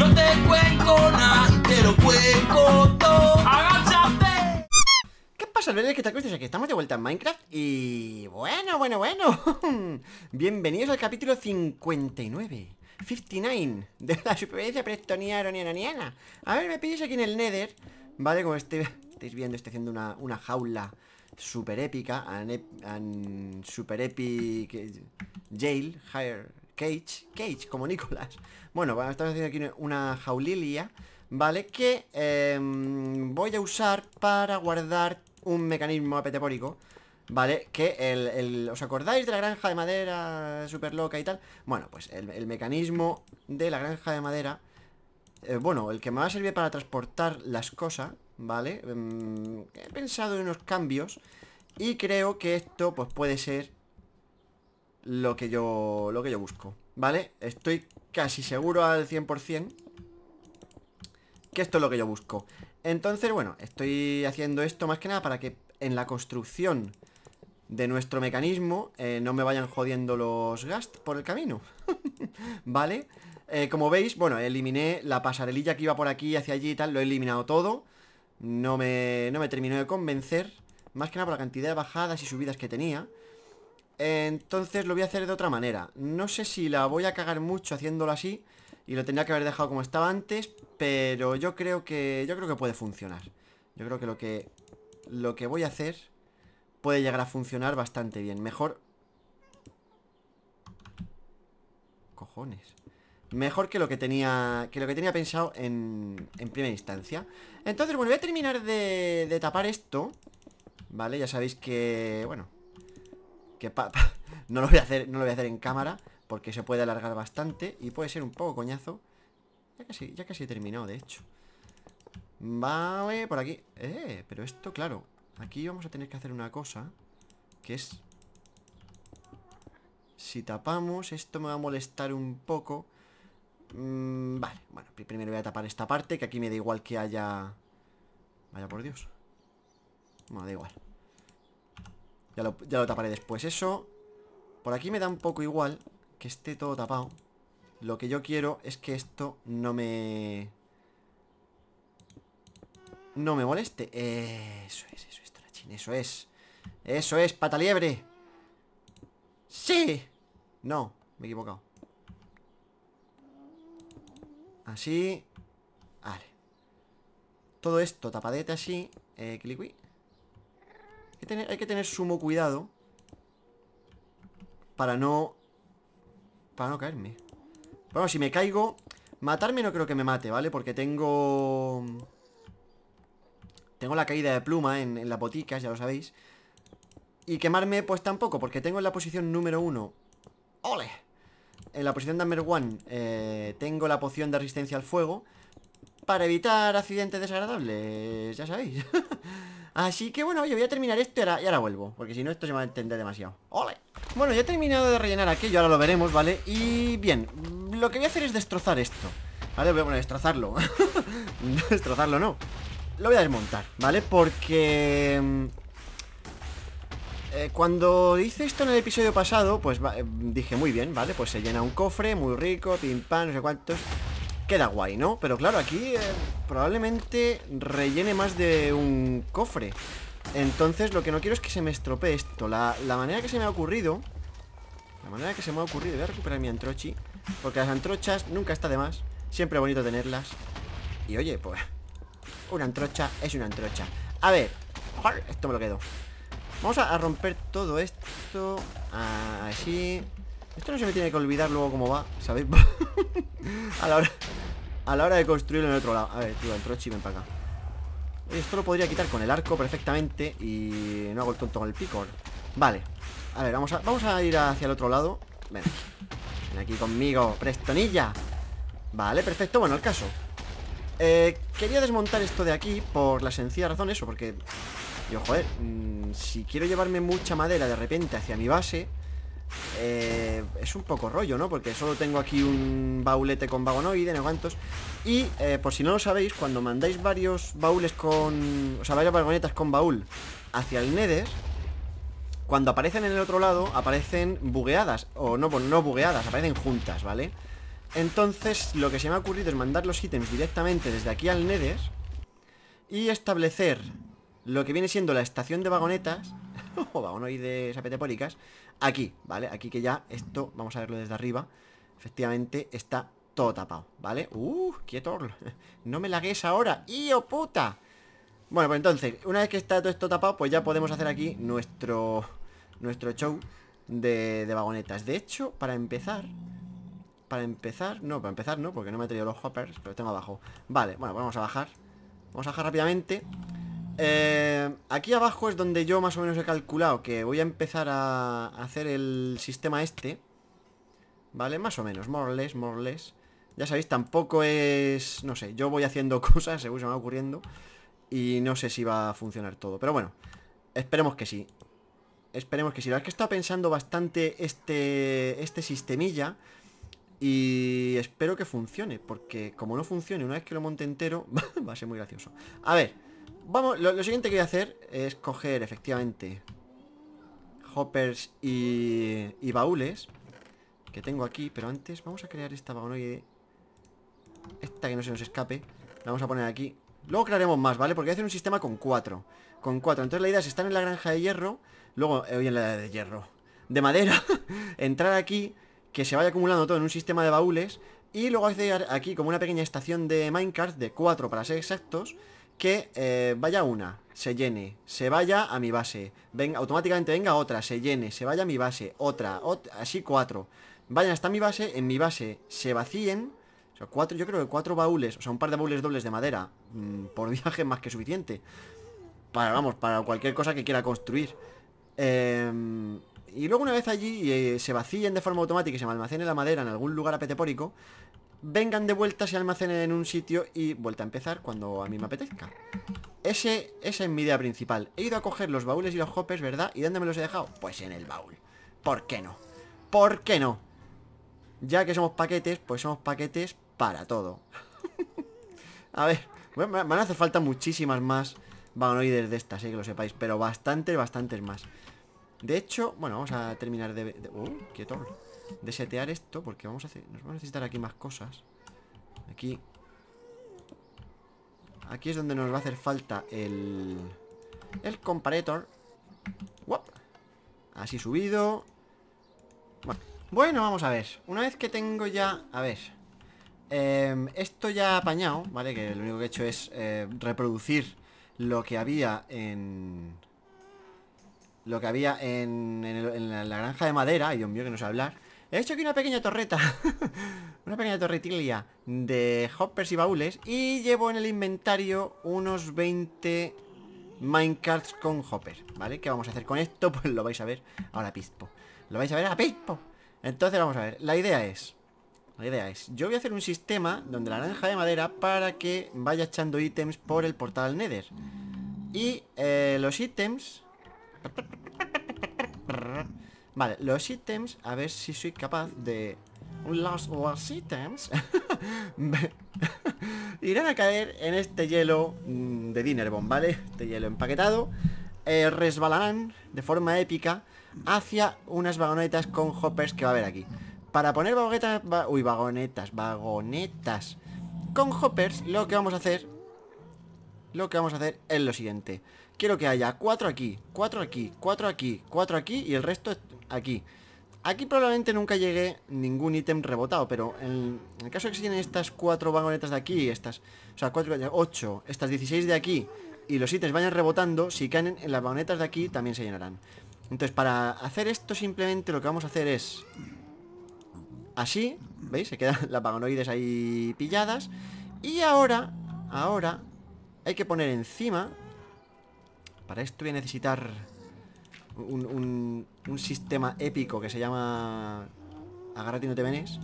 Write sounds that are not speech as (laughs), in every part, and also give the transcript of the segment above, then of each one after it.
No te cuento nada, te lo cuenco todo. ¡Agáchate! ¿Qué pasa, ver ¿Qué tal? ¿Cómo Aquí estamos de vuelta en Minecraft y... Bueno, bueno, bueno. (laughs) Bienvenidos al capítulo 59. 59 de la supervivencia prestoniana A ver, me pilléis aquí en el Nether. Vale, como este, estáis viendo, estoy haciendo una, jaula super épica. super epic eh, jail. Higher, Cage, Cage, como Nicolás. Bueno, vamos a haciendo aquí una jaulilia, ¿vale? Que em, voy a usar para guardar un mecanismo apetepórico, ¿vale? Que el, ¿Os acordáis de la granja de madera super loca y tal? Bueno, pues el, mecanismo de la granja de madera, eh, bueno, el que me va a servir para transportar las cosas, ¿vale? Em, he pensado en unos cambios y creo que esto pues puede ser lo que yo, lo que yo busco ¿Vale? Estoy casi seguro al 100% Que esto es lo que yo busco Entonces, bueno, estoy haciendo esto más que nada para que en la construcción de nuestro mecanismo eh, no me vayan jodiendo los gast por el camino (laughs) ¿Vale? Eh, como veis, bueno, eliminé la pasarelilla que iba por aquí hacia allí y tal Lo he eliminado todo No me, no me terminó de convencer Más que nada por la cantidad de bajadas y subidas que tenía entonces lo voy a hacer de otra manera No sé si la voy a cagar mucho haciéndolo así Y lo tendría que haber dejado como estaba antes Pero yo creo que Yo creo que puede funcionar Yo creo que lo que Lo que voy a hacer Puede llegar a funcionar bastante bien Mejor Cojones Mejor que lo que tenía que lo que tenía pensado en, en primera instancia Entonces, bueno, voy a terminar de, de tapar esto Vale, ya sabéis que... Bueno, que (laughs) no, lo voy a hacer, no lo voy a hacer en cámara Porque se puede alargar bastante Y puede ser un poco coñazo Ya casi, ya he terminado, de hecho Vale, por aquí Eh, pero esto, claro Aquí vamos a tener que hacer una cosa Que es Si tapamos Esto me va a molestar un poco mm, Vale, bueno Primero voy a tapar esta parte Que aquí me da igual que haya Vaya por Dios Bueno, da igual ya lo, taparé después eso. Por aquí me da un poco igual que esté todo tapado. Lo que yo quiero es que esto no me... No me moleste. Eso es, eso es, trachín eso es. Eso es, pata liebre. ¡Sí! No, me he equivocado. Así. Vale. Todo esto tapadete así. Eh, hay que tener sumo cuidado Para no Para no caerme Bueno, si me caigo Matarme no creo que me mate, ¿vale? Porque tengo... Tengo la caída de pluma en, las boticas, ya lo sabéis Y quemarme pues tampoco Porque tengo en la posición número uno ¡Ole! En la posición number one eh, Tengo la poción de resistencia al fuego Para evitar accidentes desagradables Ya sabéis (laughs) Así que bueno, yo voy a terminar esto y ahora, vuelvo Porque si no esto se va a entender demasiado ¡Ole! Bueno, ya he terminado de rellenar aquello, ahora lo veremos, ¿vale? Y bien, lo que voy a hacer es destrozar esto ¿Vale? Voy a destrozarlo (laughs) Destrozarlo no Lo voy a desmontar, ¿vale? Porque... Mm, eh, cuando hice esto en el episodio pasado Pues eh, dije muy bien, ¿vale? Pues se llena un cofre, muy rico, pim no sé cuántos Queda guay, ¿no? Pero claro, aquí eh, probablemente rellene más de un cofre Entonces lo que no quiero es que se me estropee esto La, la manera que se me ha ocurrido La manera que se me ha ocurrido Voy a recuperar mi antrochi Porque las antrochas nunca está de más Siempre bonito tenerlas Y oye, pues Una antrocha es una antrocha A ver Esto me lo quedo Vamos a, romper todo esto Así esto no se me tiene que olvidar luego cómo va, ¿sabéis? (laughs) a, la hora, a la hora de construirlo en el otro lado. A ver, tío, entró ven para acá. Esto lo podría quitar con el arco perfectamente Y no hago el tonto con el picor Vale, a ver, vamos a, vamos a ir hacia el otro lado Ven Ven aquí conmigo, prestonilla Vale, perfecto, bueno, el caso eh, Quería desmontar esto de aquí Por la sencilla razón, eso, porque Yo, joder, mm, si quiero llevarme mucha madera De repente hacia mi base eh, es un poco rollo, ¿no? Porque solo tengo aquí un baulete con vagonoide, cuantos Y eh, por si no lo sabéis, cuando mandáis varios baúles con... O sea, varias vagonetas con baúl hacia el Nedes Cuando aparecen en el otro lado, aparecen bugueadas O no, pues no bugueadas, aparecen juntas, ¿vale? Entonces, lo que se me ha ocurrido es mandar los ítems directamente desde aquí al Nedes Y establecer lo que viene siendo la estación de vagonetas (laughs) o vagonoides apetepólicas, aquí, ¿vale? Aquí que ya esto, vamos a verlo desde arriba, efectivamente está todo tapado, ¿vale? ¡Uh! ¡Quieto! (laughs) ¡No me lagues ahora! ¡Io puta! Bueno, pues entonces, una vez que está todo esto tapado, pues ya podemos hacer aquí nuestro, nuestro show de, de vagonetas. De hecho, para empezar, para empezar, no, para empezar no, porque no me he traído los hoppers, pero tengo abajo Vale, bueno, pues vamos a bajar Vamos a bajar rápidamente eh, aquí abajo es donde yo más o menos he calculado que voy a empezar a hacer el sistema este. ¿Vale? Más o menos, more or more Ya sabéis, tampoco es... No sé, yo voy haciendo (laughs) cosas, según se me va ocurriendo. Y no sé si va a funcionar todo. Pero bueno, esperemos que sí. Esperemos que sí. La verdad es que he estado pensando bastante este, este sistemilla. Y espero que funcione. Porque como no funcione, una vez que lo monte entero, (laughs) va a ser muy gracioso. A ver... Vamos, lo, siguiente que voy a hacer es coger efectivamente hoppers y, baúles que tengo aquí, pero antes vamos a crear esta vagonoide. Esta que no se nos escape. La vamos a poner aquí. Luego crearemos más, ¿vale? Porque voy a hacer un sistema con cuatro. Con cuatro. Entonces la idea es estar en la granja de hierro. Luego, eh, hoy en la de hierro. De madera. (laughs) entrar aquí. Que se vaya acumulando todo en un sistema de baúles. Y luego hacer aquí como una pequeña estación de Minecraft de cuatro para ser exactos que eh, vaya una, se llene, se vaya a mi base, venga, automáticamente venga otra, se llene, se vaya a mi base, otra, así cuatro. Vayan hasta mi base, en mi base se vacíen, o cuatro, yo creo que cuatro baúles, o sea, un par de baúles dobles de madera, mm, por (laughs) viaje más que suficiente. Para, vamos, para cualquier cosa que quiera construir. Em, y luego una vez allí eh, se vacíen de forma automática y se almacene la madera en algún lugar apetepórico, vengan de vuelta, se almacenen en un sitio y vuelta a empezar cuando a mí me apetezca. Ese, esa es mi idea principal. He ido a coger los baúles y los hoppers, ¿verdad? ¿Y dónde me los he dejado? Pues en el baúl. ¿Por qué no? ¿Por qué no? Ya que somos paquetes, pues somos paquetes para todo. (laughs) a ver, me van a hacer falta muchísimas más Banoides de estas, eh, que lo sepáis. Pero bastantes, bastantes más. De hecho, bueno, vamos a terminar de... Uh, uh, quieto de setear esto porque vamos a hacer, nos vamos a necesitar aquí más cosas. Aquí. Aquí es donde nos va a hacer falta el... El comparator. Así subido. Bueno. vamos a ver. Una vez que tengo ya... A ver. Em, esto ya apañado, ¿vale? Que lo único que he hecho es eh, reproducir lo que había en... Lo que había en, en, la, granja de madera. Y Dios mío, que no sé hablar. He hecho aquí una pequeña torreta (laughs) Una pequeña torretilla de hoppers y baúles Y llevo en el inventario unos 20 minecarts con hoppers ¿Vale? ¿Qué vamos a hacer con esto? (laughs) Pues lo vais a ver ahora pispo Lo vais a ver a pispo Entonces vamos a ver, la idea es La idea es, yo voy a hacer un sistema donde la naranja de madera Para que vaya echando ítems por el portal nether Y eh, los ítems Vale, los ítems, a ver si soy capaz de... Los, los ítems (laughs) (laughs) irán a caer en este hielo mm, de Dinnerbomb, ¿vale? Este hielo empaquetado eh, Resbalarán de forma épica hacia unas vagonetas con hoppers que va a haber aquí Para poner vagonetas... uy, vagonetas, vagonetas Con hoppers lo que vamos a hacer Lo que vamos a hacer es lo siguiente quiero que haya cuatro aquí, cuatro aquí, cuatro aquí, cuatro aquí y el resto aquí. Aquí probablemente nunca llegue ningún ítem rebotado, pero en el caso de que se llenen estas cuatro vagonetas de aquí, estas, o sea, cuatro, ocho, estas 16 de aquí, y los ítems vayan rebotando, si caen en las vagonetas de aquí también se llenarán. Entonces, para hacer esto simplemente lo que vamos a hacer es... Así, ¿veis? Se quedan (laughs) las vagonoides ahí pilladas. Y ahora, ahora, hay que poner encima para esto voy a necesitar un, sistema épico que se llama... agarra y no te venes.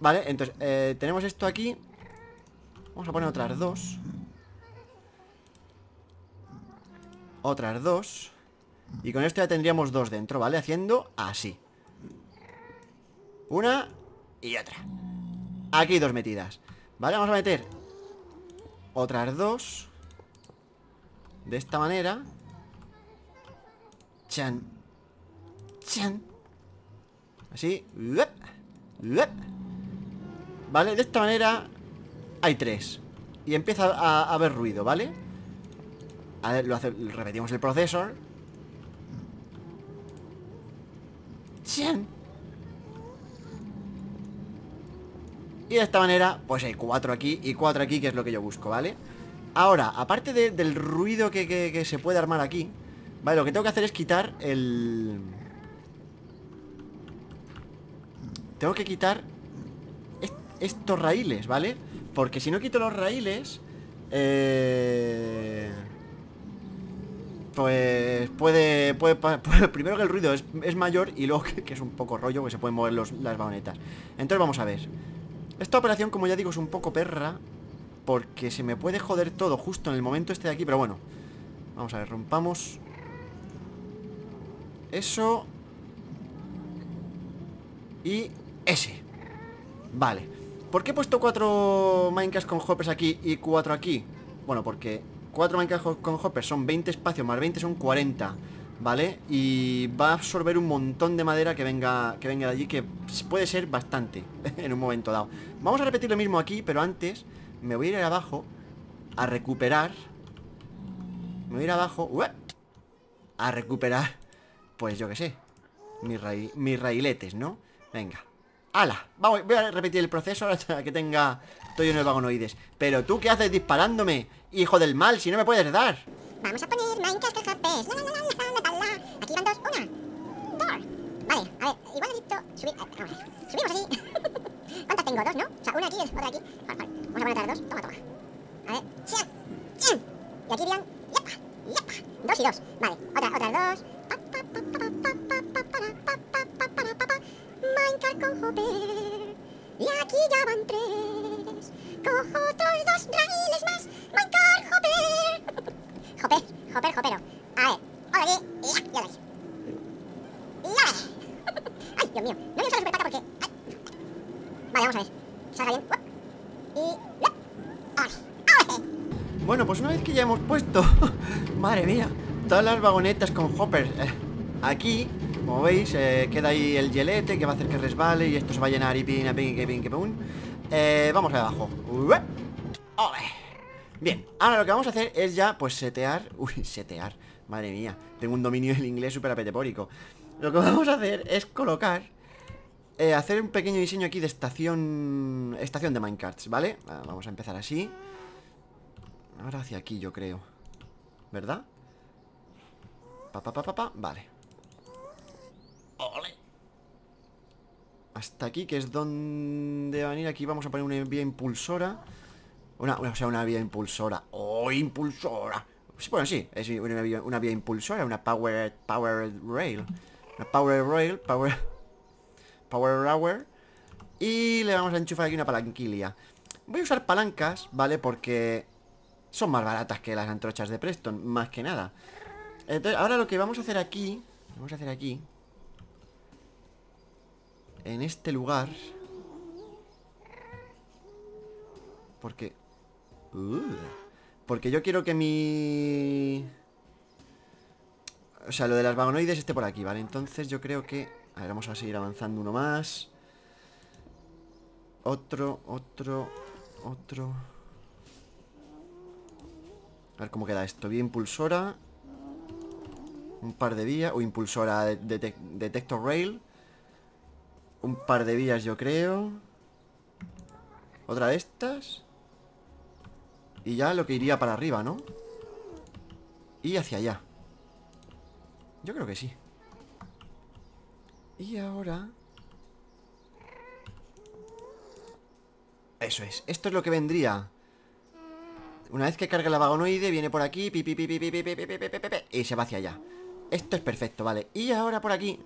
Vale, entonces, eh, tenemos esto aquí. Vamos a poner otras dos. Otras dos. Y con esto ya tendríamos dos dentro, ¿vale? Haciendo así. Una y otra. Aquí dos metidas. Vale, vamos a meter otras dos de esta manera. Chan. Chan. Así. ¿Vale? De esta manera hay tres. Y empieza a, haber ruido, ¿vale? A ver, lo hace, repetimos el proceso. Chan. Y de esta manera, pues hay cuatro aquí y cuatro aquí, que es lo que yo busco, ¿vale? Ahora, aparte del ruido que, se puede armar aquí Vale, lo que tengo que hacer es quitar el... Tengo que quitar estos raíles, ¿vale? Porque si no quito los raíles eh... Pues puede, puede, (laughs) pues Primero que el ruido es, mayor Y luego que, es un poco rollo Que se pueden mover las baonetas Entonces vamos a ver Esta operación, como ya digo, es un poco perra porque se me puede joder todo justo en el momento este de aquí Pero bueno Vamos a ver, rompamos Eso Y ese Vale ¿Por qué he puesto cuatro Minecraft con hoppers aquí y cuatro aquí? Bueno, porque cuatro Minecraft con hoppers son 20 espacios Más 20 son 40 ¿Vale? Y va a absorber un montón de madera que venga, que venga de allí Que puede ser bastante (laughs) En un momento dado Vamos a repetir lo mismo aquí, pero antes me voy a ir abajo A recuperar Me voy a ir abajo A recuperar Pues yo qué sé mis, mis railetes, ¿no? Venga ¡Hala! Vamos, voy a repetir el proceso hasta que tenga todo en el vagonoides Pero tú, ¿qué haces disparándome? Hijo del mal, si no me puedes dar Vamos a poner Minecraft no. Aquí van dos, una Dos Vale, a ver, igual necesito subir eh, a Subimos así (laughs) ¿Cuántas tengo? ¿Dos, no? O sea, una aquí y otra aquí. Vale, vale. Vamos a poner dos. Toma, toma. A ver. ¡Cien! Y aquí irían... ¡Yepa! ¡Yepa! Dos y dos. Vale. Otra, otra dos. Minecraft con Hopper. Y aquí ya van tres. Cojo otros dos raíles más. Minecraft Hopper. Hopper, Hopper, Hoppero. A ver. Ahora aquí. Y ya, ya, ya. ¡Ay, Dios mío! No bueno, pues una vez que ya hemos puesto... (laughs) madre mía. Todas las vagonetas con hoppers. Eh, aquí, como veis, eh, queda ahí el gelete que va a hacer que resbale y esto se va a llenar y pina, pin, pin, eh, Vamos abajo. Bien, ahora lo que vamos a hacer es ya, pues, setear (laughs) Uy, setear, madre mía Tengo un dominio del inglés súper apetepórico Lo que vamos a hacer es colocar eh, hacer un pequeño diseño aquí de estación... Estación de minecarts, ¿vale? Ah, vamos a empezar así. Ahora hacia aquí, yo creo. ¿Verdad? Pa, pa, pa, pa, pa. Vale. Ole. Hasta aquí, que es donde van a ir. Aquí vamos a poner una vía impulsora. Una, o sea, una vía impulsora. ¡Oh, impulsora! Bueno, sí, es una vía, una vía impulsora, una power, power rail. Una power rail, power... Power Hour Y le vamos a enchufar aquí una palanquilla Voy a usar palancas, ¿vale? Porque son más baratas que las antrochas de Preston Más que nada Entonces, ahora lo que vamos a hacer aquí Vamos a hacer aquí En este lugar Porque... Uh, porque yo quiero que mi... O sea, lo de las vagonoides esté por aquí, ¿vale? Entonces yo creo que a vamos a seguir avanzando uno más. Otro, otro, otro. A ver cómo queda esto. Vía impulsora. Un par de vías. O impulsora de, detector rail. Un par de vías, yo creo. Otra de estas. Y ya lo que iría para arriba, ¿no? Y hacia allá. Yo creo que sí. Y ahora... Eso es, esto es lo que vendría Una vez que carga la vagonoide Viene por aquí pi, pi, Y se va hacia allá Esto es perfecto, vale Y ahora por aquí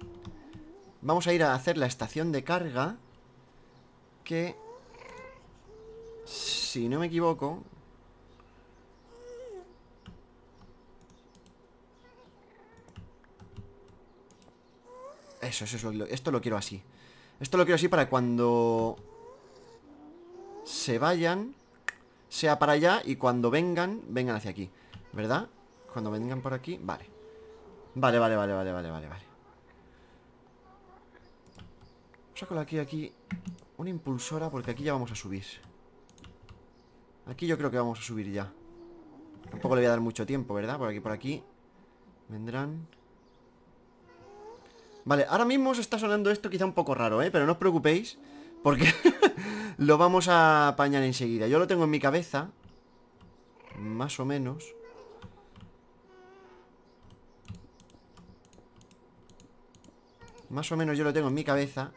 Vamos a ir a hacer la estación de carga Que Si no me equivoco Eso, eso, esto lo quiero así Esto lo quiero así para cuando Se vayan Sea para allá Y cuando vengan, vengan hacia aquí ¿Verdad? Cuando vengan por aquí, vale Vale, vale, vale, vale, vale, vale, vale Vamos aquí, aquí Una impulsora porque aquí ya vamos a subir Aquí yo creo que vamos a subir ya Tampoco le voy a dar mucho tiempo, ¿verdad? Por aquí, por aquí Vendrán Vale, ahora mismo os está sonando esto quizá un poco raro, ¿eh? Pero no os preocupéis Porque (laughs) lo vamos a apañar enseguida Yo lo tengo en mi cabeza Más o menos Más o menos yo lo tengo en mi cabeza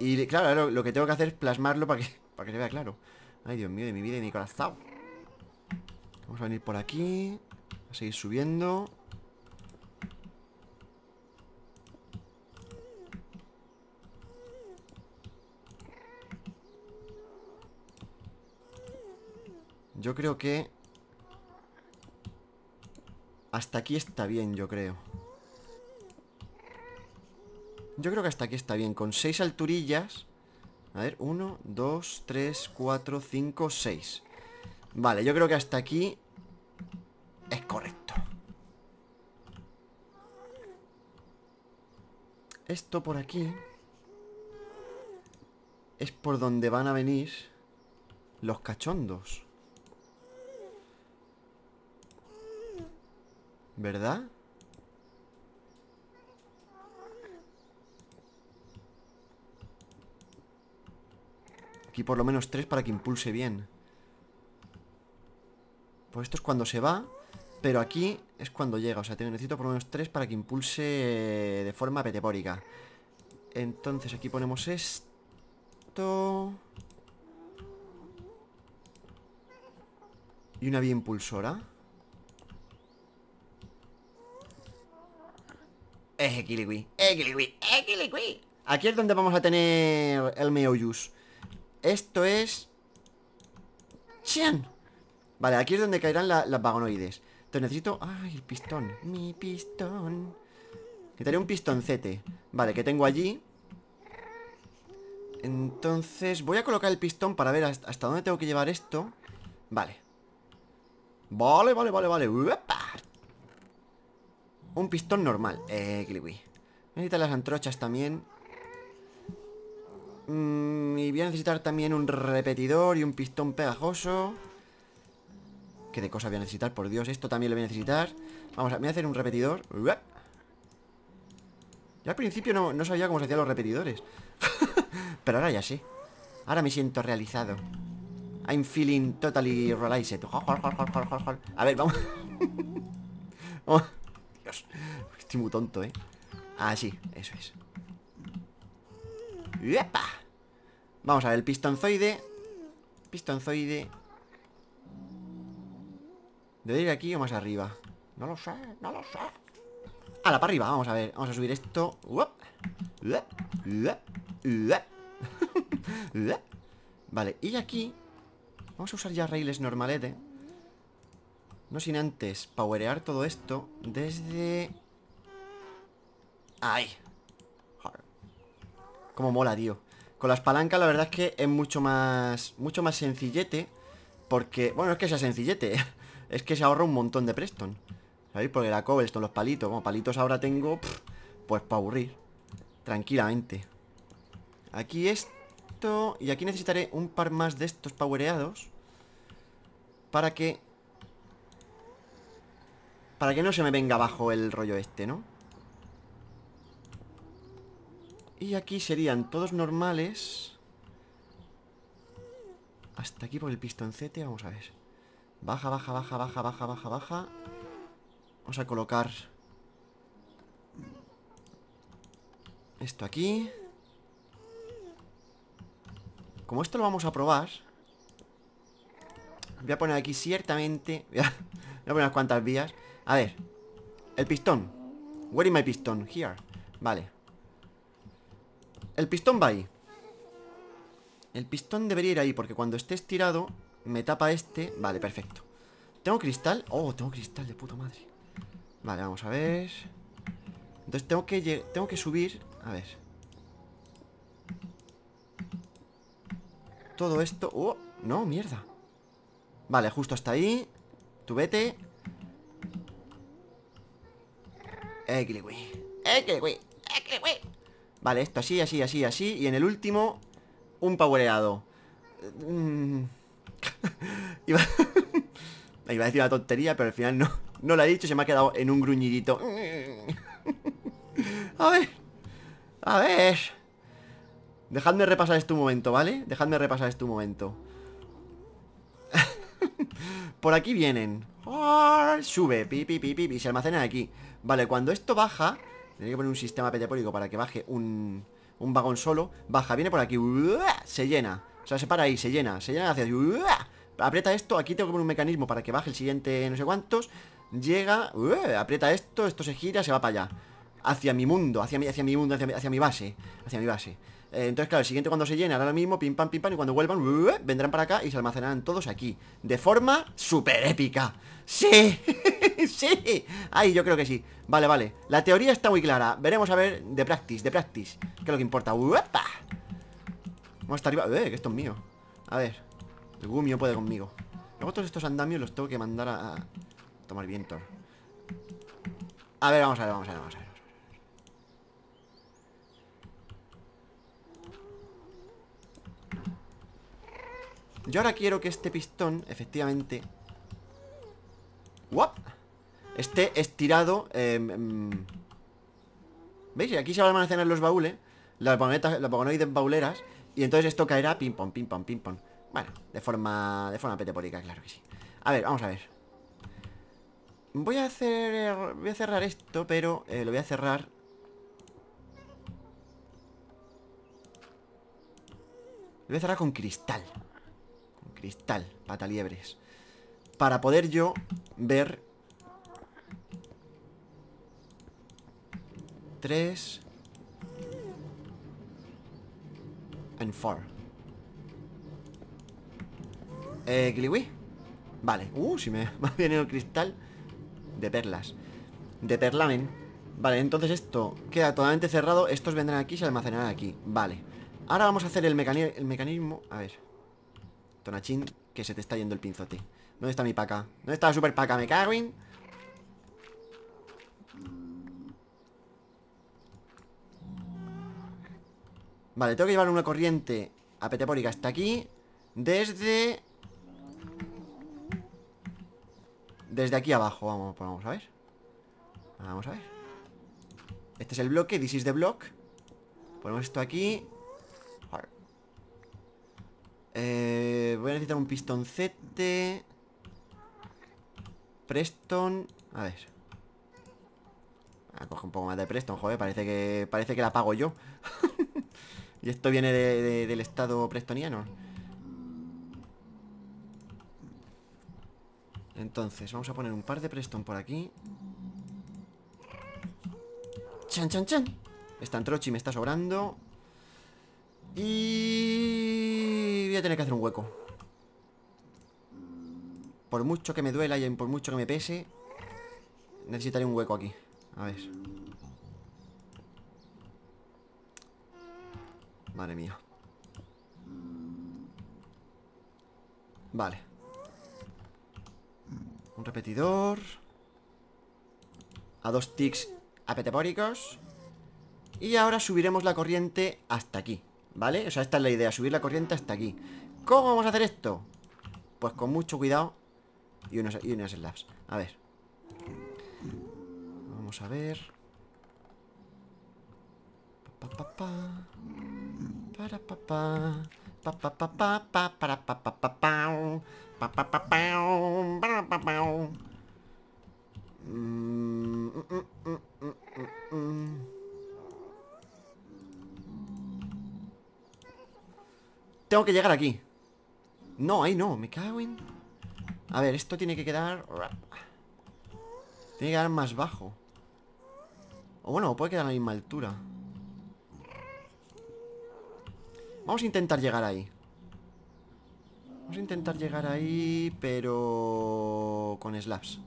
Y claro, lo, que tengo que hacer es plasmarlo para que, (laughs) para que se vea claro Ay, Dios mío, de mi vida y mi corazón Vamos a venir por aquí A seguir subiendo Yo creo que... Hasta aquí está bien, yo creo. Yo creo que hasta aquí está bien. Con seis alturillas... A ver, uno, dos, tres, cuatro, cinco, seis Vale, yo creo que hasta aquí Es correcto Esto por aquí Es por donde van a venir Los cachondos ¿Verdad? Aquí por lo menos tres para que impulse bien Pues esto es cuando se va Pero aquí es cuando llega O sea, necesito por lo menos tres para que impulse De forma petepórica Entonces aquí ponemos esto Y una vía impulsora Aquí es donde vamos a tener el meoyus Esto es... Chien. Vale, aquí es donde caerán las vagonoides Entonces necesito... ¡Ay, el pistón! Mi pistón Quitaré un pistoncete Vale, que tengo allí Entonces voy a colocar el pistón para ver hasta, dónde tengo que llevar esto Vale Vale, vale, vale, vale un pistón normal, eh, necesitan las antrochas también. Mm, y voy a necesitar también un repetidor y un pistón pegajoso. ¿Qué de cosas voy a necesitar? Por Dios, esto también lo voy a necesitar. Vamos, a, voy hacer un repetidor. Yo al principio no, no sabía cómo se hacían los repetidores. (laughs) Pero ahora ya sí. Ahora me siento realizado. I'm feeling totally realized. A ver, vamos. (laughs) estoy muy tonto, ¿eh? Ah, sí, eso es Vamos a ver, el pistonzoide Pistonzoide ¿Debe ir aquí o más arriba? No lo sé, no lo sé la para arriba! Vamos a ver, vamos a subir esto (laughs) Vale, y aquí Vamos a usar ya raíles normalete ¿eh? No sin antes powerear todo esto desde... ¡Ay! Como mola, tío. Con las palancas la verdad es que es mucho más... Mucho más sencillete. Porque... Bueno, es que sea sencillete. (laughs) es que se ahorra un montón de Preston. ¿Sabéis? Porque la cobblestone, los palitos. Como palitos ahora tengo... pues para aburrir. Tranquilamente. Aquí esto... Y aquí necesitaré un par más de estos powereados. Para que para que no se me venga abajo el rollo este, ¿no? Y aquí serían todos normales Hasta aquí por el pistoncete Vamos a ver Baja, baja, baja, baja, baja, baja, baja Vamos a colocar Esto aquí Como esto lo vamos a probar Voy a poner aquí ciertamente (laughs) Voy a, poner unas cuantas vías a ver El pistón Where is my pistón? Here Vale El pistón va ahí El pistón debería ir ahí Porque cuando esté estirado Me tapa este Vale, perfecto ¿Tengo cristal? Oh, tengo cristal de puta madre Vale, vamos a ver Entonces tengo que, tengo que subir A ver Todo esto Oh, no, mierda Vale, justo hasta ahí Tú vete güey. Vale, esto así, así, así, así. Y en el último, un powereado. Mm. (laughs) (laughs) iba... a decir una tontería, pero al final no. No la he dicho, se me ha quedado en un gruñidito. Mm. (laughs) a ver. A ver. Dejadme repasar este momento, ¿vale? Dejadme repasar este momento. Por aquí vienen. Sube, pi, pi, pi, y se almacenan aquí. Vale, cuando esto baja tiene que poner un sistema petepórico para que baje un, un vagón solo Baja, viene por aquí Se llena O sea, se para ahí, se llena Se llena hacia Aprieta esto, aquí tengo que poner un mecanismo para que baje el siguiente no sé cuántos Llega, aprieta esto, esto se gira, se va para allá Hacia mi mundo, hacia mi, hacia mi mundo, hacia hacia mi base Hacia mi base eh, entonces, claro, el siguiente cuando se llene ahora mismo, pim pam, pim pam, y cuando vuelvan, vendrán para acá y se almacenarán todos aquí. De forma súper épica. ¡Sí! (laughs) ¡Sí! Ay, yo creo que sí. Vale, vale. La teoría está muy clara. Veremos a ver de practice, de practice. ¿Qué es lo que importa? ¡Uepa! Vamos hasta arriba. ¡Eh! Que esto es mío. A ver. El gumio puede conmigo. Luego todos estos andamios los tengo que mandar a. a tomar viento. A ver, vamos a ver, vamos a ver, vamos a ver. Yo ahora quiero que este pistón, efectivamente... ¡Wop! Esté estirado... Em, em, ¿Veis? aquí se van a almacenar los baúles, las vagonetas, las bauleras, y entonces esto caerá ping pong, ping pong, ping Bueno, de forma, de forma petepórica, claro que sí. A ver, vamos a ver. Voy a hacer, voy a cerrar esto, pero eh, lo voy a cerrar lo voy a cerrar con cristal Cristal, pataliebres. Para poder yo ver... Tres... And four. Eh, Kiliwi. Vale. Uh, si me, (laughs) va ha venido el cristal de perlas. De perlamen. Vale, entonces esto queda totalmente cerrado. Estos vendrán aquí y se almacenarán aquí. Vale. Ahora vamos a hacer el mecanismo... A ver... Tonachín, que se te está yendo el pinzote ¿Dónde está mi paca? ¿Dónde está la super paca? ¿Me cago en? Vale, tengo que llevar una corriente apetepórica hasta aquí Desde... Desde aquí abajo, vamos, pues vamos a ver Vamos a ver Este es el bloque, this is the block Ponemos esto aquí eh, voy a necesitar un pistoncete. Preston. A ver. A ah, coger un poco más de Preston, joder. Parece que, parece que la pago yo. (laughs) y esto viene del estado prestoniano. Entonces, vamos a poner un par de Preston por aquí. Chan, chan, chan. Esta Trochi me está sobrando. Y voy a tener que hacer un hueco Por mucho que me duela y por mucho que me pese Necesitaré un hueco aquí A ver Madre mía Vale Un repetidor A dos tics apetepóricos Y ahora subiremos la corriente hasta aquí ¿Vale? O sea, esta es la idea, subir la corriente hasta aquí ¿Cómo vamos a hacer esto? Pues con mucho cuidado Y unas, y slabs, a ver Vamos a ver pa, pa pa Pa pa pa Tengo que llegar aquí No, ahí no, me cago en... A ver, esto tiene que quedar... Tiene que quedar más bajo O bueno, puede quedar a la misma altura Vamos a intentar llegar ahí Vamos a intentar llegar ahí Pero... Con slabs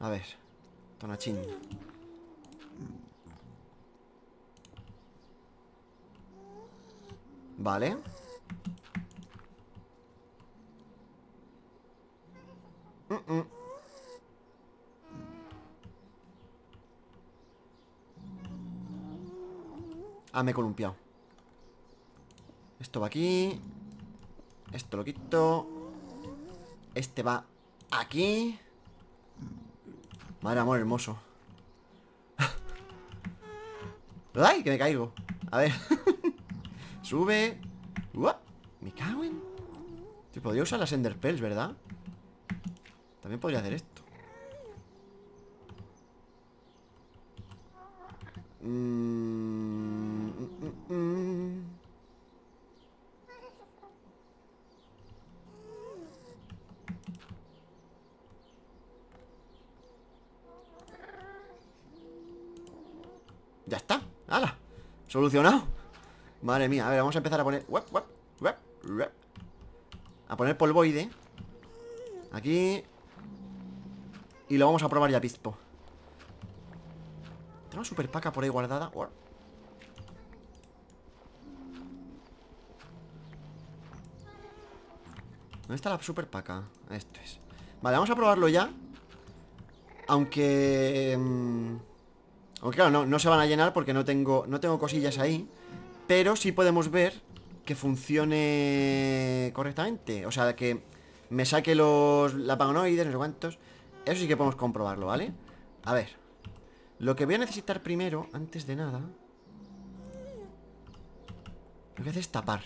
A ver Tonachín Vale mm, mm. Ah, me he columpiado Esto va aquí Esto lo quito Este va aquí Madre amor hermoso (laughs) ¡Ay! Que me caigo A ver (laughs) Sube. Me cago en... Te podría usar las Ender ¿verdad? También podría hacer esto. Mm, mm, mm, ya está, ¡Hala! Solucionado Madre mía, a ver, vamos a empezar a poner A poner polvoide Aquí Y lo vamos a probar ya, pispo Tengo super paca por ahí guardada ¿Dónde está la superpaca? Esto es Vale, vamos a probarlo ya Aunque... Mm, aunque claro, no, no se van a llenar porque no tengo, no tengo cosillas ahí pero sí podemos ver que funcione correctamente. O sea, que me saque los lapaganoides, no sé cuántos. Eso sí que podemos comprobarlo, ¿vale? A ver. Lo que voy a necesitar primero, antes de nada... Lo que hace es tapar.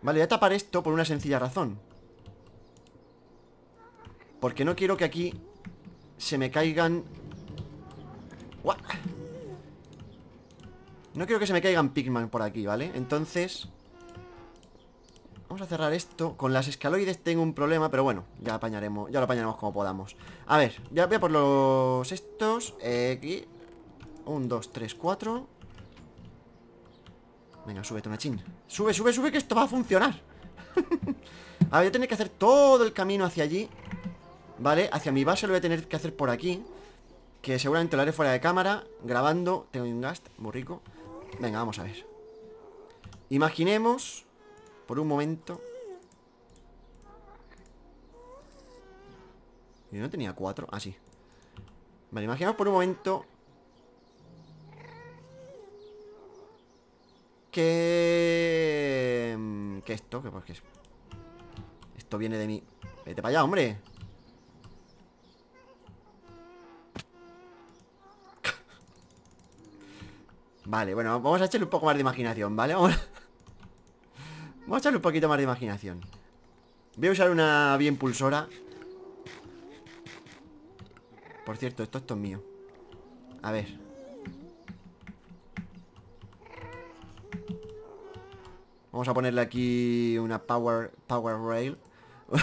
Vale, voy a tapar esto por una sencilla razón. Porque no quiero que aquí se me caigan... ¡Guau! No quiero que se me caigan Pigman por aquí, ¿vale? Entonces... Vamos a cerrar esto. Con las escaloides tengo un problema, pero bueno, ya apañaremos, ya lo apañaremos como podamos. A ver, ya voy a por los estos. aquí. Un, dos, tres, cuatro. Venga, sube, Tonachín. Sube, sube, sube, que esto va a funcionar. (laughs) a ver, voy a tener que hacer todo el camino hacia allí. ¿Vale? Hacia mi base lo voy a tener que hacer por aquí. Que seguramente lo haré fuera de cámara, grabando. Tengo un gast, muy rico. Venga, vamos a ver Imaginemos Por un momento Yo no tenía cuatro, ah sí Vale, imaginemos por un momento Que... Mm, que esto, que Esto viene de mí Vete para allá, hombre Vale, bueno, vamos a echarle un poco más de imaginación, ¿vale? Vamos a... (laughs) echarle un poquito más de imaginación Voy a usar una vía impulsora Por cierto, esto, esto es mío A ver Vamos a ponerle aquí una power, power rail (laughs)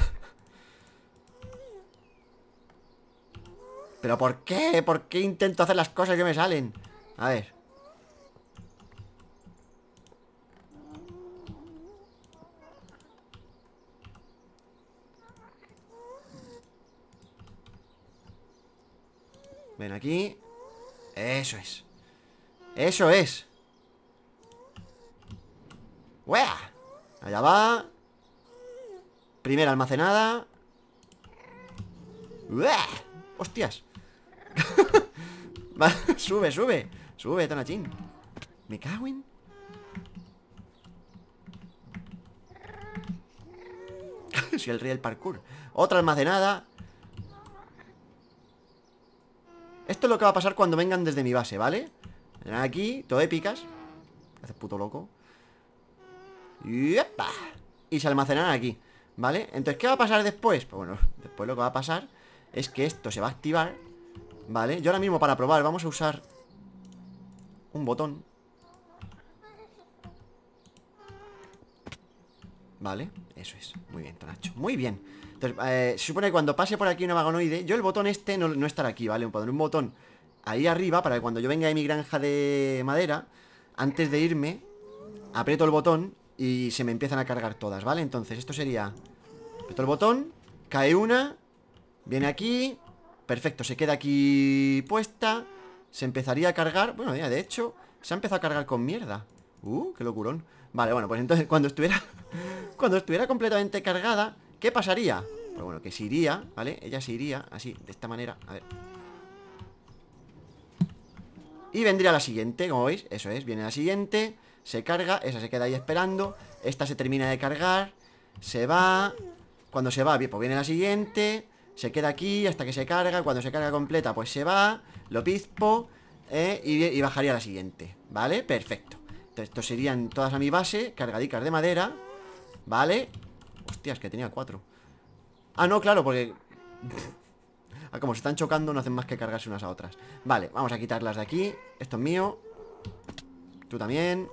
¿Pero por qué? ¿Por qué intento hacer las cosas que me salen? A ver Ven aquí Eso es Eso es ¡Wea! Allá va Primera almacenada ¡Wea! ¡Hostias! (laughs) sube, sube Sube, Tanachín Me cago en... (laughs) Si el rey del parkour Otra almacenada esto es lo que va a pasar cuando vengan desde mi base, ¿vale? Vengan aquí, todo épicas Haces puto loco Y se almacenarán aquí, ¿vale? Entonces, ¿qué va a pasar después? Pues bueno, (laughs) después lo que va a pasar es que esto se va a activar ¿Vale? Yo ahora mismo para probar vamos a usar un botón Vale, eso es, muy bien, Tonacho Muy bien, Entonces, eh, se supone que cuando pase por aquí una vagonoide, Yo el botón este no, no estará aquí, ¿vale? poner un botón ahí arriba para que cuando yo venga de mi granja de madera Antes de irme, aprieto el botón y se me empiezan a cargar todas, ¿vale? Entonces esto sería Aprieto el botón, cae una Viene aquí Perfecto, se queda aquí puesta Se empezaría a cargar Bueno, ya de hecho, se ha empezado a cargar con mierda Uh, qué locurón Vale, bueno, pues entonces cuando estuviera (laughs) Cuando estuviera completamente cargada ¿Qué pasaría? Pues bueno, que se iría, ¿vale? Ella se iría así, de esta manera A ver Y vendría la siguiente, como veis Eso es, viene la siguiente Se carga, esa se queda ahí esperando Esta se termina de cargar Se va Cuando se va, pues viene la siguiente Se queda aquí hasta que se carga Cuando se carga completa, pues se va Lo pispo eh, y, bajaría la siguiente ¿Vale? Perfecto estos serían todas a mi base Cargadicas de madera Vale Hostias, que tenía cuatro Ah, no, claro, porque... (laughs) ah, como se están chocando, no hacen más que cargarse unas a otras Vale, vamos a quitarlas de aquí Esto es mío Tú también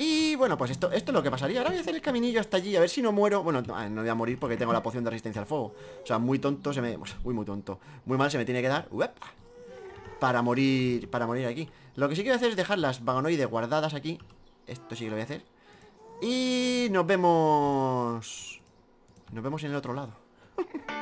y bueno, pues esto, esto es lo que pasaría Ahora voy a hacer el caminillo hasta allí, a ver si no muero Bueno, no eh, voy a morir porque tengo la poción de resistencia al fuego O sea, muy tonto se me... (laughs) Uy, muy tonto Muy mal se me tiene que dar Para morir, para morir aquí lo que sí quiero hacer es dejar las vaganoides guardadas aquí Esto sí que lo voy a hacer Y nos vemos... Nos vemos en el otro lado (laughs)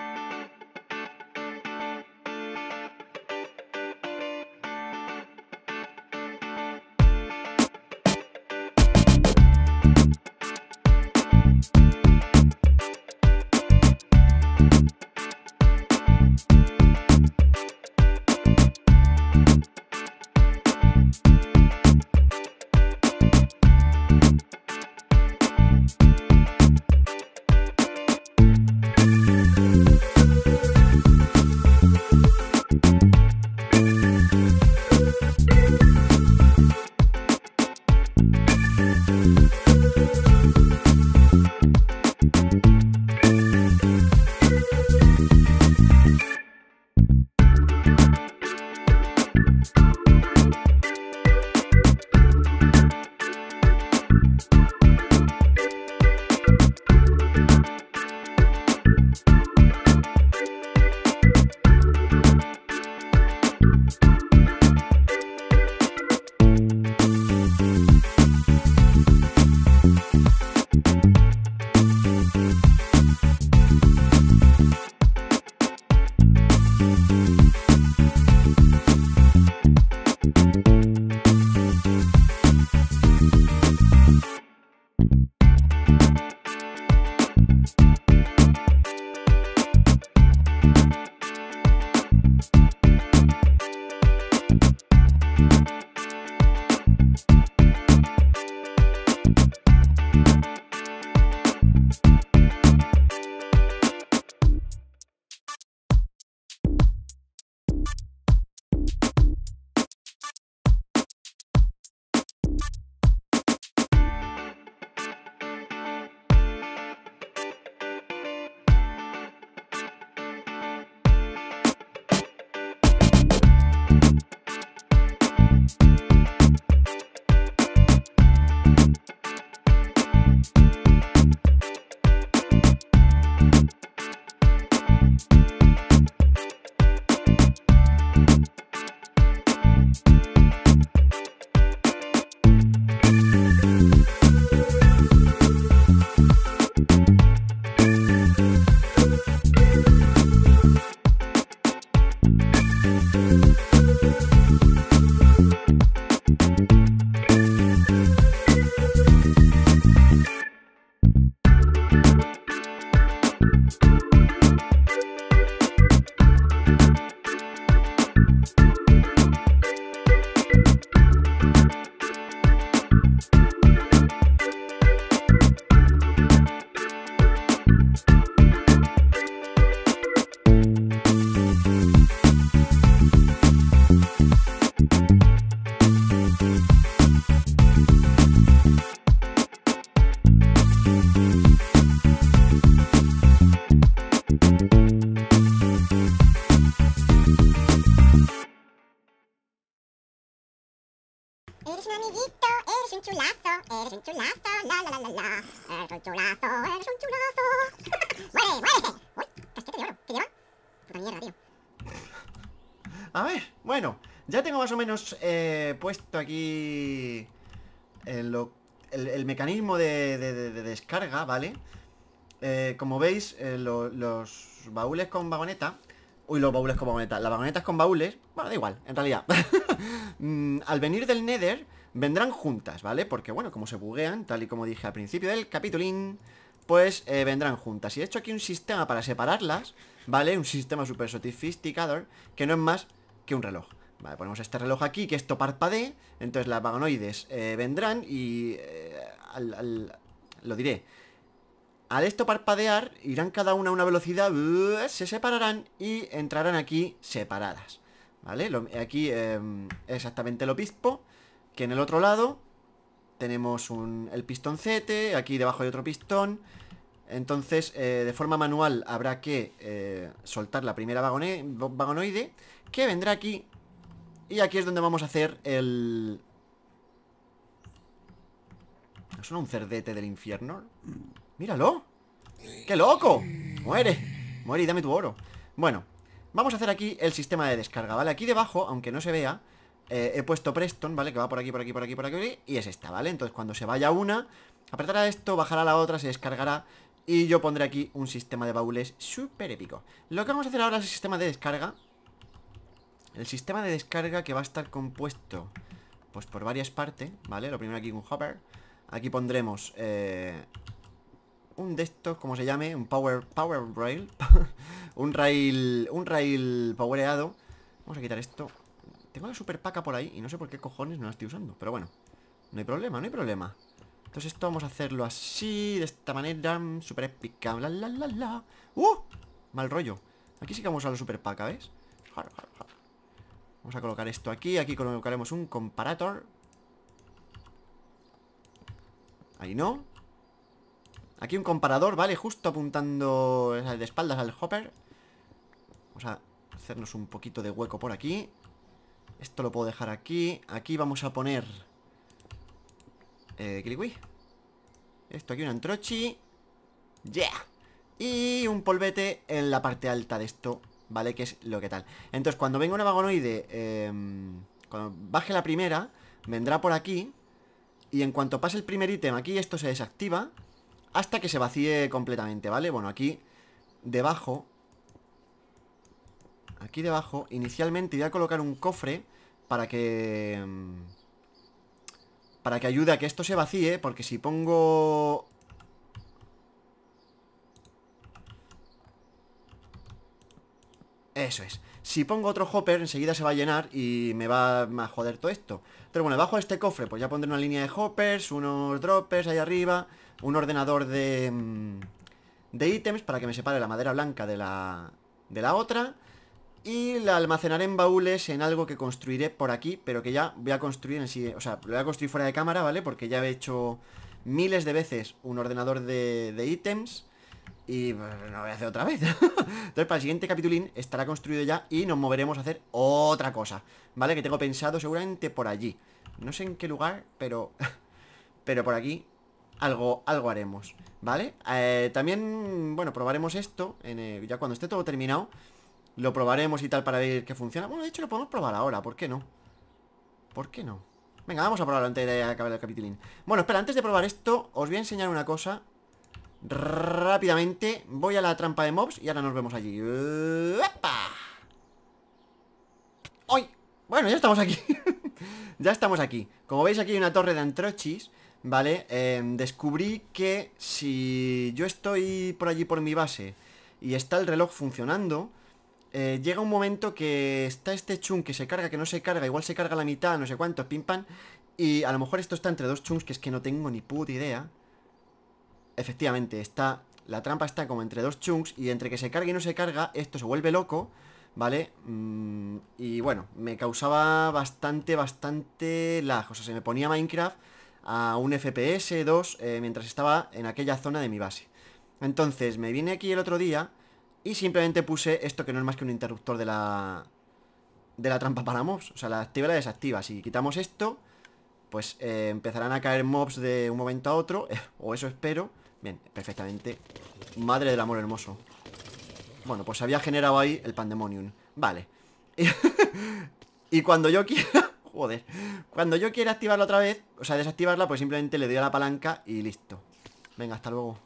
Casquete de oro, ¿qué lleva? Puta mierda, tío. A ver, bueno, ya tengo más o menos eh, puesto aquí eh, el, mecanismo de, descarga, ¿vale? Eh, como veis, los baúles con vagoneta Uy, los baúles con vagoneta Las vagonetas con baúles, bueno, da igual, en realidad (laughs) mm, Al venir del Nether vendrán juntas, ¿vale? Porque, bueno, como se buguean, tal y como dije al principio del capitulín, pues eh, vendrán juntas. Y he hecho aquí un sistema para separarlas, ¿vale? Un sistema súper sofisticado, que no es más que un reloj. Vale, ponemos este reloj aquí, que esto parpadee, entonces las vaganoides eh, vendrán y... Eh, lo diré. Al esto parpadear, irán cada una a una velocidad, se separarán y entrarán aquí separadas. ¿Vale? aquí exactamente lo obispo que en el otro lado tenemos un, el pistoncete, aquí debajo hay otro pistón. Entonces, eh, de forma manual habrá que eh, soltar la primera vagonoide, que vendrá aquí. Y aquí es donde vamos a hacer el... Suena un cerdete del infierno. ¡Míralo! ¡Qué loco! ¡Muere! ¡Muere y dame tu oro! Bueno, vamos a hacer aquí el sistema de descarga, ¿vale? Aquí debajo, aunque no se vea, eh, he puesto Preston, ¿vale? Que va por aquí, por aquí, por aquí, por aquí Y es esta, ¿vale? Entonces cuando se vaya una Apretará esto, bajará la otra, se descargará Y yo pondré aquí un sistema de baúles súper épico Lo que vamos a hacer ahora es el sistema de descarga El sistema de descarga que va a estar compuesto Pues por varias partes, ¿vale? Lo primero aquí un hopper Aquí pondremos eh, un de estos, como se llame Un power, power rail (laughs) Un rail, un rail powereado Vamos a quitar esto tengo la superpaca por ahí y no sé por qué cojones no la estoy usando Pero bueno, no hay problema, no hay problema Entonces esto vamos a hacerlo así De esta manera, super épica La ¡Uh! Mal rollo Aquí sí que vamos a usar la super ¿ves? Vamos a colocar esto aquí Aquí colocaremos un comparator Ahí no Aquí un comparador, ¿vale? Justo apuntando de espaldas al hopper Vamos a hacernos un poquito de hueco por aquí esto lo puedo dejar aquí. Aquí vamos a poner... Eh, Kiliwi. Esto aquí, un antrochi. ya, Y un polvete en la parte alta de esto, ¿vale? Que es lo que tal. Entonces, cuando venga una vagonoide... Eh, cuando baje la primera, vendrá por aquí. Y en cuanto pase el primer ítem aquí, esto se desactiva. Hasta que se vacíe completamente, ¿vale? Bueno, aquí debajo aquí debajo, inicialmente voy a colocar un cofre para que... Mm, para que ayude a que esto se vacíe, porque si pongo... Eso es. Si pongo otro hopper, enseguida se va a llenar y me va a joder todo esto. Pero bueno, debajo de este cofre, pues ya pondré una línea de hoppers, unos droppers ahí arriba, un ordenador de... Mm, de ítems para que me separe la madera blanca de la... De la otra y la almacenaré en baúles en algo que construiré por aquí, pero que ya voy a construir en sí, o sea, lo voy a construir fuera de cámara, ¿vale? Porque ya he hecho miles de veces un ordenador de, ítems y no pues, lo voy a hacer otra vez. (laughs) Entonces, para el siguiente capitulín estará construido ya y nos moveremos a hacer otra cosa, ¿vale? Que tengo pensado seguramente por allí. No sé en qué lugar, pero... (laughs) pero por aquí algo, algo haremos, ¿vale? Eh, también, bueno, probaremos esto ya cuando esté todo terminado. Lo probaremos y tal para ver qué funciona Bueno, de hecho lo podemos probar ahora, ¿por qué no? ¿Por qué no? Venga, vamos a probarlo antes de acabar el capitilín Bueno, espera, antes de probar esto Os voy a enseñar una cosa Rápidamente Voy a la trampa de mobs y ahora nos vemos allí ¡Epa! ¡Ay! Bueno, ya estamos aquí (laughs) Ya estamos aquí Como veis aquí hay una torre de antrochis ¿Vale? Eh, descubrí que si yo estoy por allí por mi base Y está el reloj funcionando eh, llega un momento que está este chunk que se carga, que no se carga, igual se carga la mitad, no sé cuánto, pim pam. Y a lo mejor esto está entre dos chunks que es que no tengo ni puta idea. Efectivamente, está. La trampa está como entre dos chunks y entre que se carga y no se carga, esto se vuelve loco, ¿vale? Mm, y bueno, me causaba bastante, bastante lag. O sea, se me ponía Minecraft a un FPS 2 eh, mientras estaba en aquella zona de mi base. Entonces, me vine aquí el otro día y simplemente puse esto que no es más que un interruptor de la... De la trampa para mobs O sea, la activa y la desactiva Si quitamos esto Pues eh, empezarán a caer mobs de un momento a otro (laughs) O eso espero Bien, perfectamente Madre del amor hermoso Bueno, pues había generado ahí el pandemonium Vale (laughs) Y cuando yo quiera (laughs) Joder Cuando yo quiera activarla otra vez O sea, desactivarla Pues simplemente le doy a la palanca Y listo Venga, hasta luego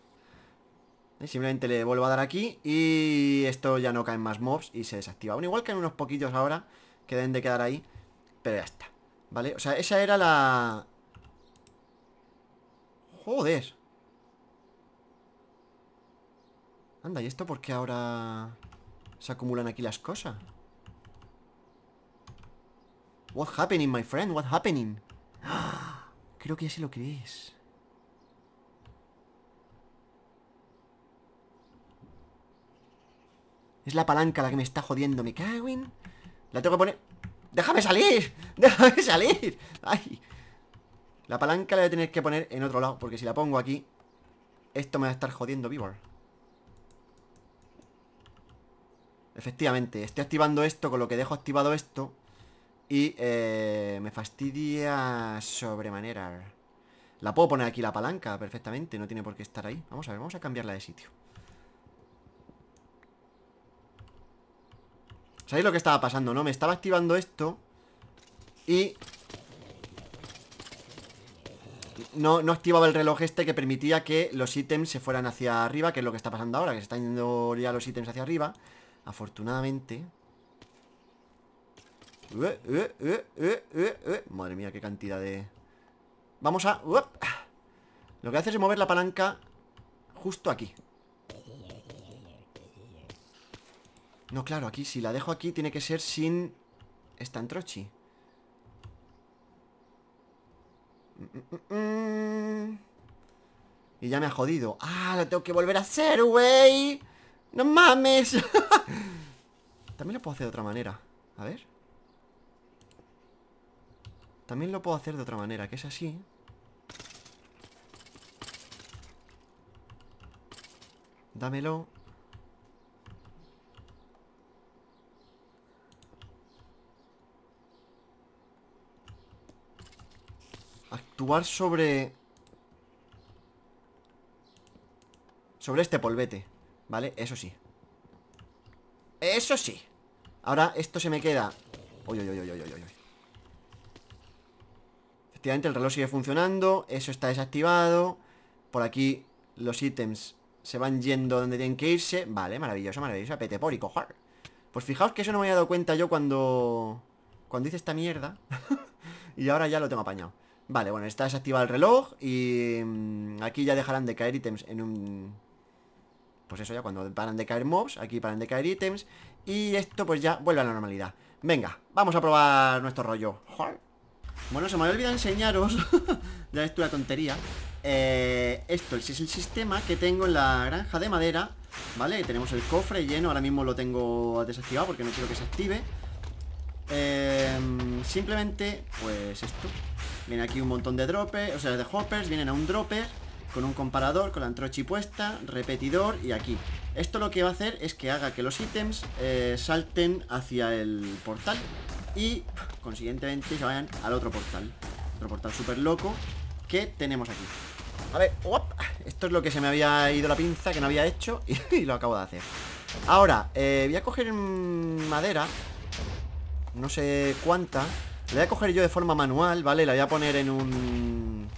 Simplemente le vuelvo a dar aquí y esto ya no caen más mobs y se desactiva. Bueno, igual caen unos poquillos ahora que deben de quedar ahí, pero ya está. ¿Vale? O sea, esa era la... Joder. Anda, ¿y esto por qué ahora se acumulan aquí las cosas? What's happening, my friend? What's happening? (gasps) Creo que ya sé lo que es. Es la palanca la que me está jodiendo, me cago en... La tengo que poner... ¡Déjame salir! (laughs) ¡Déjame salir! ¡Ay! La palanca la voy a tener que poner en otro lado Porque si la pongo aquí Esto me va a estar jodiendo vivo Efectivamente, estoy activando esto Con lo que dejo activado esto Y eh, me fastidia Sobremanera La puedo poner aquí la palanca perfectamente No tiene por qué estar ahí Vamos a ver, vamos a cambiarla de sitio ¿Sabéis lo que estaba pasando, no? Me estaba activando esto Y... No, no activaba el reloj este que permitía que los ítems se fueran hacia arriba Que es lo que está pasando ahora, que se están yendo ya los ítems hacia arriba Afortunadamente uh, uh, uh, Madre mía, qué cantidad de... Vamos a... Lo que hace es mover la palanca justo aquí No, claro, aquí si la dejo aquí tiene que ser sin esta antrochi Y ya me ha jodido. ¡Ah! Lo tengo que volver a hacer, güey. ¡No mames! (laughs) También lo puedo hacer de otra manera. A ver. También lo puedo hacer de otra manera, que es así. Dámelo. sobre... Sobre este polvete ¿Vale? Eso sí Eso sí Ahora esto se me queda Uy, uy, uy, uy, uy, uy Efectivamente el reloj sigue funcionando Eso está desactivado Por aquí los ítems se van yendo donde tienen que irse Vale, maravilloso, maravilloso Petepórico, jar Pues fijaos que eso no me había dado cuenta yo cuando... Cuando hice esta mierda (laughs) Y ahora ya lo tengo apañado Vale, bueno, está desactivado el reloj y mm, aquí ya dejarán de caer ítems en un... Pues eso ya, cuando paran de caer mobs, aquí paran de caer ítems y esto pues ya vuelve a la normalidad. Venga, vamos a probar nuestro rollo. Bueno, se me había olvidado enseñaros, (laughs) ya es tontería, eh, esto es el sistema que tengo en la granja de madera, ¿vale? Tenemos el cofre lleno, ahora mismo lo tengo desactivado porque no quiero que se active. Eh, simplemente, pues esto, Viene aquí un montón de droppers, o sea, de hoppers, vienen a un dropper con un comparador, con la antrochi puesta, repetidor y aquí. Esto lo que va a hacer es que haga que los ítems eh, salten hacia el portal y consiguientemente se vayan al otro portal. Otro portal súper loco que tenemos aquí. A ver, esto es lo que se me había ido la pinza, que no había hecho (laughs) y, lo acabo de hacer. Ahora, eh, voy a coger madera, no sé cuánta, la voy a coger yo de forma manual, ¿vale? La voy a poner en un...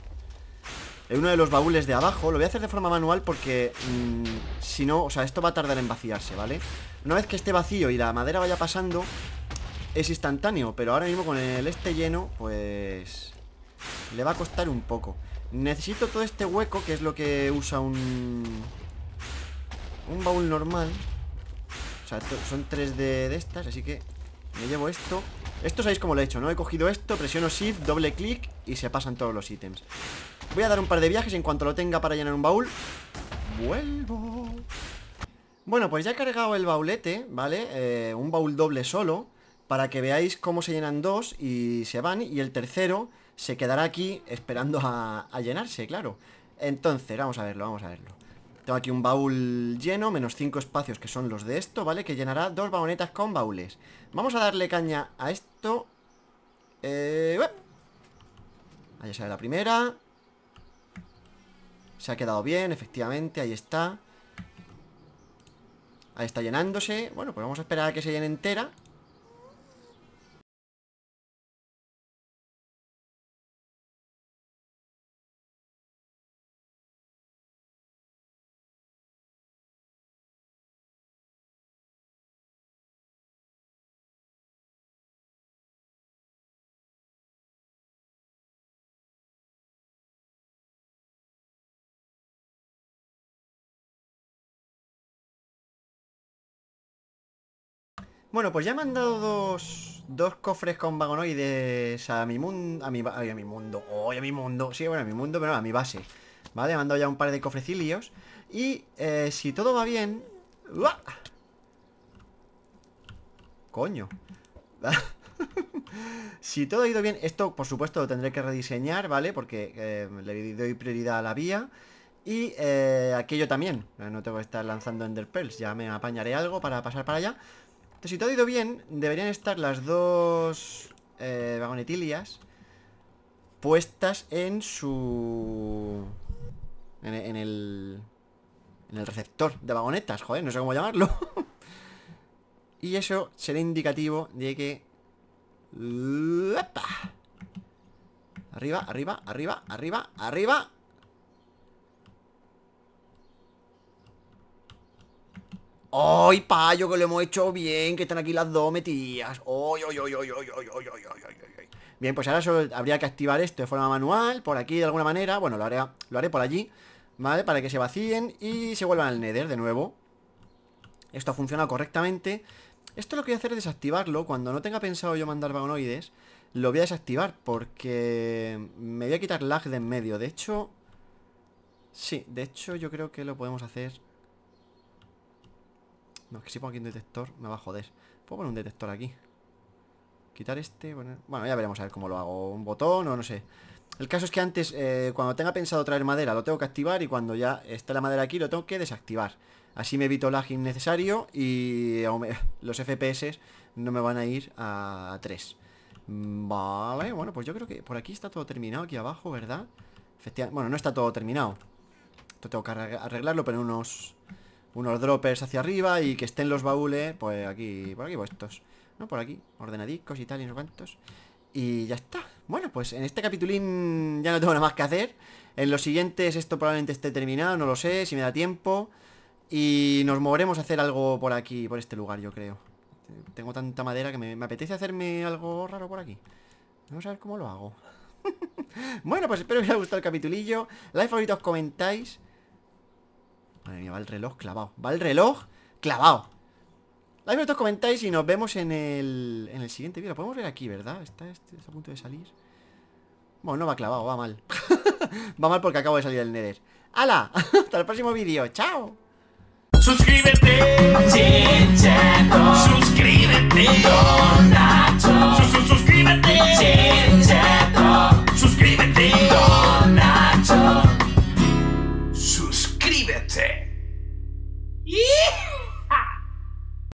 En uno de los baúles de abajo Lo voy a hacer de forma manual porque mm, Si no, o sea, esto va a tardar en vaciarse, ¿vale? Una vez que esté vacío y la madera vaya pasando Es instantáneo Pero ahora mismo con el este lleno, pues... Le va a costar un poco Necesito todo este hueco Que es lo que usa un... Un baúl normal O sea, son tres de estas Así que me llevo esto esto sabéis cómo lo he hecho, ¿no? He cogido esto, presiono shift, doble clic y se pasan todos los ítems Voy a dar un par de viajes en cuanto lo tenga para llenar un baúl Vuelvo Bueno, pues ya he cargado el baulete, ¿vale? Eh, un baúl doble solo Para que veáis cómo se llenan dos y se van Y el tercero se quedará aquí esperando a, llenarse, claro Entonces, vamos a verlo, vamos a verlo tengo aquí un baúl lleno, menos cinco espacios que son los de esto, ¿vale? Que llenará dos baonetas con baúles Vamos a darle caña a este eh, ahí sale la primera Se ha quedado bien, efectivamente Ahí está Ahí está llenándose Bueno, pues vamos a esperar a que se llene entera Bueno, pues ya me han dado dos, dos cofres con vagonoides a mi mundo... A mi, a mi mundo. hoy a mi mundo. Sí, bueno, a mi mundo, pero a mi base. Vale, me han dado ya un par de cofrecillos. Y eh, si todo va bien... ¡Uah! Coño. (laughs) si todo ha ido bien, esto por supuesto lo tendré que rediseñar, ¿vale? Porque eh, le doy prioridad a la vía. Y eh, aquello también. No tengo que estar lanzando Ender Pearls. Ya me apañaré algo para pasar para allá. Entonces, si todo ha ido bien, deberían estar las dos eh, vagonetillas vagonetilias puestas en su... En, el... En el receptor de vagonetas, joder, no sé cómo llamarlo. (laughs) y eso será indicativo de que... Arriba, arriba, arriba, arriba, arriba. ¡Ay, payo, que lo hemos hecho bien! Que están aquí las dos metidas. Bien, pues ahora habría que activar esto de forma manual, por aquí de alguna manera. Bueno, lo haré, lo haré por allí, ¿vale? Para que se vacíen y se vuelvan al Nether de nuevo. Esto ha funcionado correctamente. Esto lo que voy a hacer es desactivarlo. Cuando no tenga pensado yo mandar vagonoides, lo voy a desactivar porque me voy a quitar lag de en medio. De hecho... Sí, de hecho yo creo que lo podemos hacer... No, es que si pongo aquí un detector me va a joder. Puedo poner un detector aquí. Quitar este, Bueno, ya veremos a ver cómo lo hago. Un botón o no sé. El caso es que antes, eh, cuando tenga pensado traer madera, lo tengo que activar y cuando ya está la madera aquí, lo tengo que desactivar. Así me evito lag innecesario y (laughs) los FPS no me van a ir a 3. Mm, vale, bueno, pues yo creo que por aquí está todo terminado, aquí abajo, ¿verdad? Efectivamente, bueno, no está todo terminado. Esto tengo que arreglarlo, pero en unos unos droppers hacia arriba y que estén los baúles, pues aquí, por aquí puestos, ¿no? Por aquí, ordenadicos y tal y no cuantos. Y ya está. Bueno, pues en este capitulín ya no tengo nada más que hacer. En los siguientes esto probablemente esté terminado, no lo sé, si me da tiempo. Y nos moveremos a hacer algo por aquí, por este lugar, yo creo. Tengo tanta madera que me, apetece hacerme algo raro por aquí. Vamos a ver cómo lo hago. (laughs) bueno, pues espero que os haya gustado el capitulillo. Like, os comentáis. Madre mía, va el reloj clavado. Va el reloj clavado. Like, vuestros comentáis y nos vemos en el, en el siguiente vídeo. Lo podemos ver aquí, ¿verdad? Está, este, a punto de salir. Bueno, no va clavado, va mal. (laughs) va mal porque acabo de salir del Nether. ¡Hala! (laughs) Hasta el próximo vídeo. ¡Chao! Suscríbete, Suscríbete, Suscríbete, Ih!